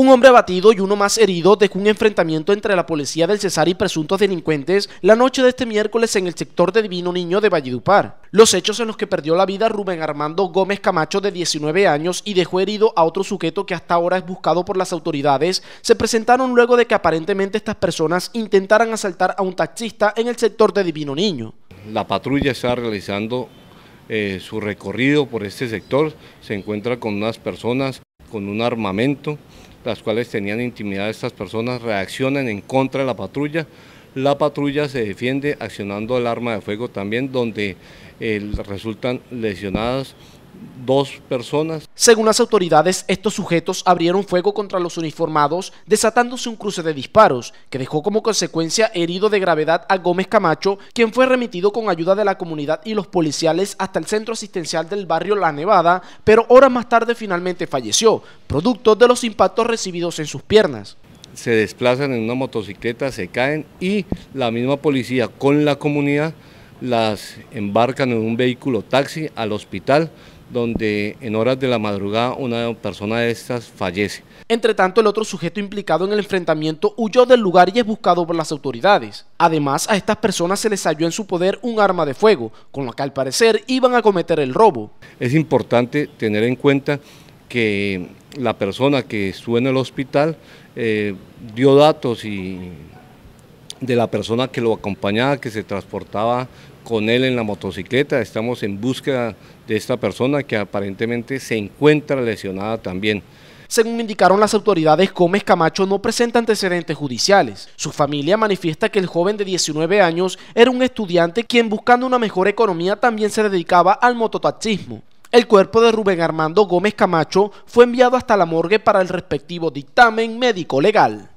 Un hombre abatido y uno más herido dejó un enfrentamiento entre la policía del Cesar y presuntos delincuentes la noche de este miércoles en el sector de Divino Niño de Valledupar. Los hechos en los que perdió la vida Rubén Armando Gómez Camacho de 19 años y dejó herido a otro sujeto que hasta ahora es buscado por las autoridades se presentaron luego de que aparentemente estas personas intentaran asaltar a un taxista en el sector de Divino Niño. La patrulla está realizando eh, su recorrido por este sector, se encuentra con unas personas con un armamento las cuales tenían intimidad estas personas, reaccionan en contra de la patrulla. La patrulla se defiende accionando el arma de fuego también, donde eh, resultan lesionadas dos personas. Según las autoridades, estos sujetos abrieron fuego contra los uniformados, desatándose un cruce de disparos, que dejó como consecuencia herido de gravedad a Gómez Camacho, quien fue remitido con ayuda de la comunidad y los policiales hasta el centro asistencial del barrio La Nevada, pero horas más tarde finalmente falleció, producto de los impactos recibidos en sus piernas. Se desplazan en una motocicleta, se caen y la misma policía con la comunidad las embarcan en un vehículo taxi al hospital donde en horas de la madrugada una persona de estas fallece. Entre tanto, el otro sujeto implicado en el enfrentamiento huyó del lugar y es buscado por las autoridades. Además, a estas personas se les halló en su poder un arma de fuego, con la que al parecer iban a cometer el robo. Es importante tener en cuenta que la persona que estuvo en el hospital eh, dio datos y de la persona que lo acompañaba, que se transportaba con él en la motocicleta. Estamos en búsqueda de esta persona que aparentemente se encuentra lesionada también. Según indicaron las autoridades, Gómez Camacho no presenta antecedentes judiciales. Su familia manifiesta que el joven de 19 años era un estudiante quien buscando una mejor economía también se dedicaba al mototaxismo. El cuerpo de Rubén Armando Gómez Camacho fue enviado hasta la morgue para el respectivo dictamen médico legal.